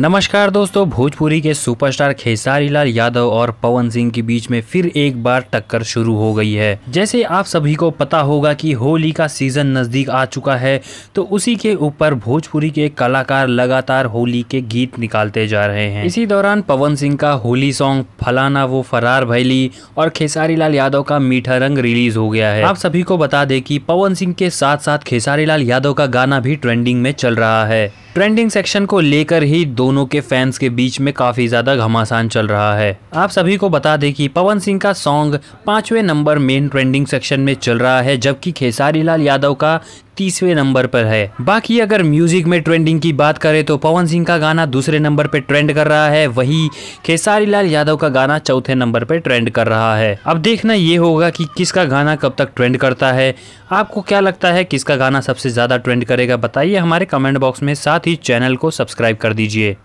नमस्कार दोस्तों भोजपुरी के सुपरस्टार खेसारी लाल यादव और पवन सिंह के बीच में फिर एक बार टक्कर शुरू हो गई है जैसे आप सभी को पता होगा कि होली का सीजन नज़दीक आ चुका है तो उसी के ऊपर भोजपुरी के कलाकार लगातार होली के गीत निकालते जा रहे हैं इसी दौरान पवन सिंह का होली सॉन्ग फलाना वो फरार भैली और खेसारी लाल यादव का मीठा रंग रिलीज हो गया है आप सभी को बता दे की पवन सिंह के साथ साथ खेसारी लाल यादव का गाना भी ट्रेंडिंग में चल रहा है ट्रेंडिंग सेक्शन को लेकर ही दोनों के फैंस के बीच में काफी ज्यादा घमासान चल रहा है आप सभी को बता दें कि पवन सिंह का सॉन्ग पांचवें नंबर मेन ट्रेंडिंग सेक्शन में चल रहा है जबकि खेसारी लाल यादव का तीसवें नंबर पर है बाकी अगर म्यूजिक में ट्रेंडिंग की बात करें तो पवन सिंह का गाना दूसरे नंबर पर ट्रेंड कर रहा है वही खेसारी लाल यादव का गाना चौथे नंबर पर ट्रेंड कर रहा है अब देखना ये होगा कि किसका गाना कब तक ट्रेंड करता है आपको क्या लगता है किसका गाना सबसे ज्यादा ट्रेंड करेगा बताइए हमारे कमेंट बॉक्स में साथ ही चैनल को सब्सक्राइब कर दीजिए